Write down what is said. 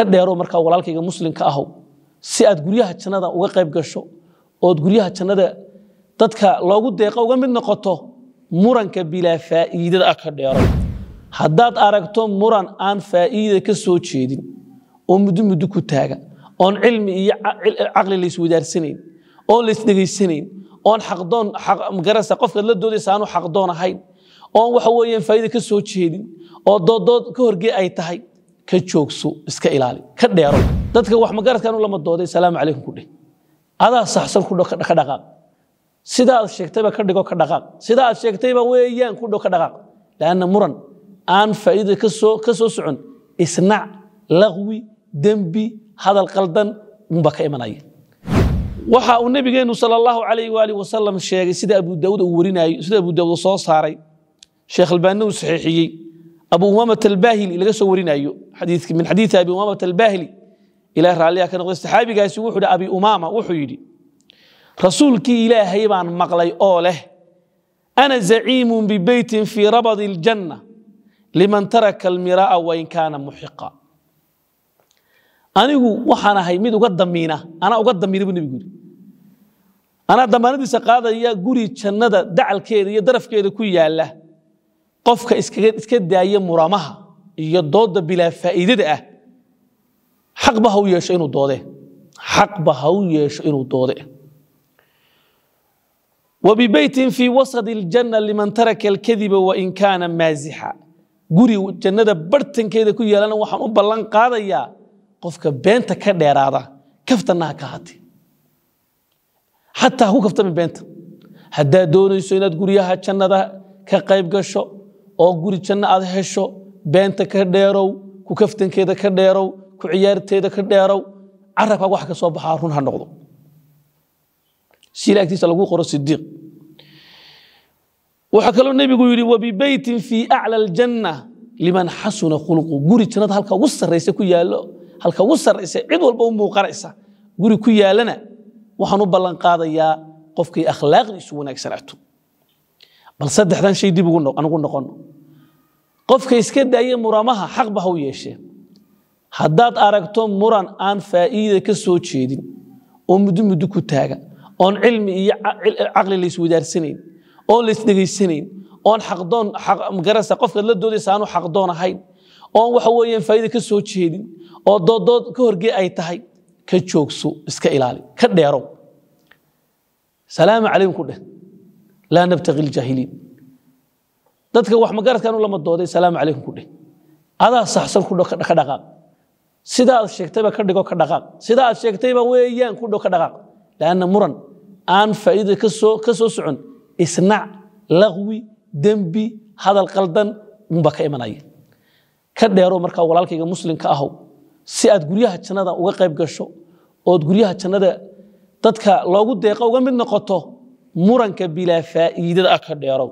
ka dheerow markaa walaalkayga muslimka ahow si aad guryaha jannada uga qayb gasho ood guryaha jannada dadka loogu deeqa uga mid noqoto muranka bilaa faa'iidada ah ka dheerow haddaad aragto muran aan faa'iida ka soo jeedin oo muddo muddo ku taaga oon cilmi iyo caqli layswadaarsanayn oon laysdhegaysanayn oon xaqdoon magarasa qofkaad la doodaysa aanu xaqdoon ahayn oon waxa weeyaan faa'iida ka soo jeedin oo doodood ka horgee ay tahay كجوكسو اسكا إلالي كدير دادك واح مقارد كانوا لما دودي سلام عليكم كله هذا صح صن كله كدقاق سيدا الشيك تيبا كدقو كدقاق سيدا الشيك تيبا ويان كله كدقاق لأن مرن آن فايدة كسو كسو سعون اسنع لغوي دمبي هذا القلدن مبكا إمناي وحا النبي جينو صلى الله عليه وآله وسلم الشيخ سيدا أبو داود ورناي سيدا أبو داود صوص هاري شيخ البانو صحيحيي abu umamat albahili laga soo warinayo min xadiii abi umamat albahili ilaah raalliya ah ka noqday saxaabigaasi wuxuu hi abi umaama wuxuu yidhi rasuulkii ilaahay baan maqlay oo leh ana zaciimun bibeytin fii rabadi aljanna liman taraka almiraa wain kaana muxiqa anigu waxaan ahay mid uga damiina anaa uga damiina buu nebigu yidhi anaa damaanadiisa qaadaya guri jannada dacalkeeda iyo darafkeeda ku yaalla qofka iska daaya muramaha iyo dooda bilaa faa'iidada ah xaqba hau yeesho inuu doode xaqba hau yeesho inuu doode wabibeytin fii wasadi ljanna liman taraka alkadiba wain kaana maasixa guri jannada bartankeeda ku yaalana waxaan u ballan qaadayaa qofka beenta ka dheeraada kaftanaha ka hati xataa ku kaftami beenta haddaad doonayso inaad guryaha jannada ka qayb gasho oo guri janno aad hesho beenta ka dheerow ku kaftankeeda ka dheerow ku ciyaarteeda ka dheerow carabka wax ka soo baxaa run ha noqdo sida agtiisa lagu qoro sidiiq waxaa kaloo nebigu yidhi wabibeytin fii acla aljanna liman xasuna khuluqu guri jannada halka ugu sarraysa ku yaallo halka ugu sarraysa cid walba u muuqanaysa guri ku yaallana waxaan u ballan qofkii akhlaaqdiisu wanaagsanaato bal saddexdan shay dib anugu noqono qofka iska daaya muramaha xaqba ba ha u yeeshee haddaad aragto muran aan faa'iida ka soo jeedin oo muddo muddo ku taaga oon cilmi iyo caqli layswadaarsanan oon laysdhegaysanayn oon aqdoonmagarasa qofkaad la doodaysa aanu xaqdoon ahayn oon waxa weeyaan faa'iida ka soo jeedin oo doodood ka horgee ay tahay ka joogso iska ilaali ka dheerow salaamu calaykum ku dheh laa nabtaqi ljaahiliin dadka wax magaradkan u lama dooday salaamu calaykum ku dheh adaa saxsan ku dhow ka dhaqaaq sida aad sheegtayba ka dhigo ka dhaqaaq sida aad sheegtayba weeyaan ku dhow ka dhaqaaq laanna muran aan faa'iida ka soo ka soo socon isnac laqwi dembi hadal qaldan unba ka imanaya ka dheero markaa walaalkayga muslimka ahow si aad guryaha jannada uga qayb gasho ood guryaha jannada dadka loogu deeqa uga mid noqoto muranka bilaa faa'iidada ka dheerow